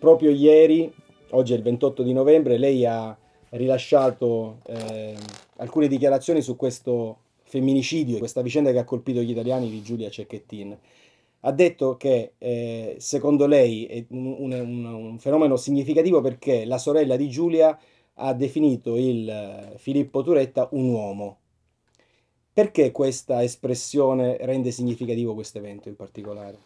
proprio ieri, oggi è il 28 di novembre, lei ha rilasciato eh, alcune dichiarazioni su questo femminicidio, questa vicenda che ha colpito gli italiani di Giulia Cecchettin. Ha detto che eh, secondo lei è un, un, un fenomeno significativo perché la sorella di Giulia ha definito il eh, Filippo Turetta un uomo. Perché questa espressione rende significativo questo evento in particolare?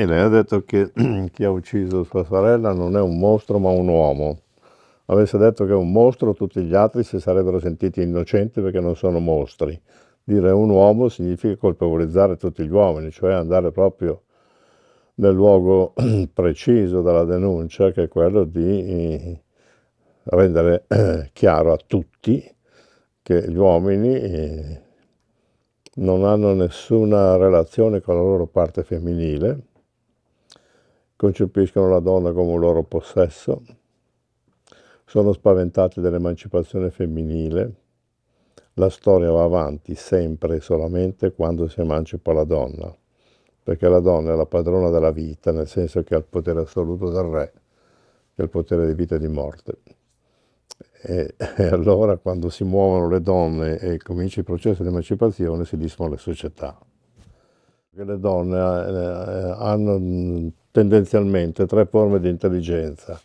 e lei ha detto che chi ha ucciso sua sorella non è un mostro ma un uomo. Avesse detto che è un mostro tutti gli altri si sarebbero sentiti innocenti perché non sono mostri. Dire un uomo significa colpevolizzare tutti gli uomini, cioè andare proprio nel luogo preciso della denuncia che è quello di eh, rendere chiaro a tutti che gli uomini eh, non hanno nessuna relazione con la loro parte femminile concepiscono la donna come un loro possesso, sono spaventate dell'emancipazione femminile, la storia va avanti sempre e solamente quando si emancipa la donna, perché la donna è la padrona della vita, nel senso che ha il potere assoluto del re, che è il potere di vita e di morte. E, e allora quando si muovono le donne e comincia il processo di emancipazione si disfano le società. Perché le donne eh, eh, hanno tendenzialmente tre forme di intelligenza.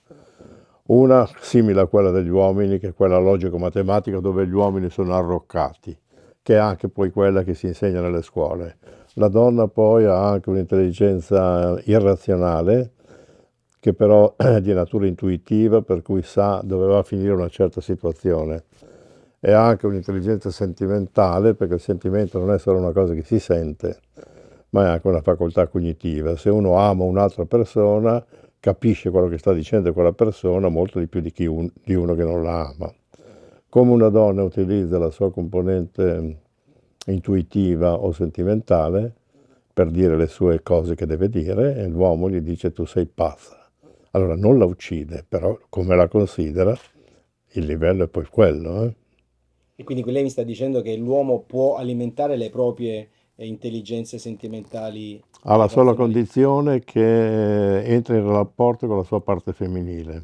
Una simile a quella degli uomini, che è quella logico-matematica, dove gli uomini sono arroccati, che è anche poi quella che si insegna nelle scuole. La donna poi ha anche un'intelligenza irrazionale, che però è di natura intuitiva, per cui sa dove va a finire una certa situazione. E ha anche un'intelligenza sentimentale, perché il sentimento non è solo una cosa che si sente, ma è anche una facoltà cognitiva. Se uno ama un'altra persona, capisce quello che sta dicendo quella persona molto di più di, un, di uno che non la ama. Come una donna utilizza la sua componente intuitiva o sentimentale per dire le sue cose che deve dire e l'uomo gli dice tu sei pazza. Allora non la uccide, però come la considera il livello è poi quello. Eh? E quindi lei mi sta dicendo che l'uomo può alimentare le proprie intelligenze sentimentali. Alla sola condizione che entri in rapporto con la sua parte femminile.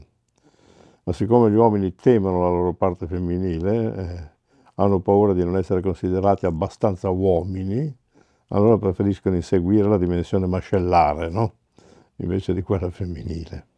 Ma siccome gli uomini temono la loro parte femminile, eh, hanno paura di non essere considerati abbastanza uomini, allora preferiscono inseguire la dimensione mascellare, no? invece di quella femminile.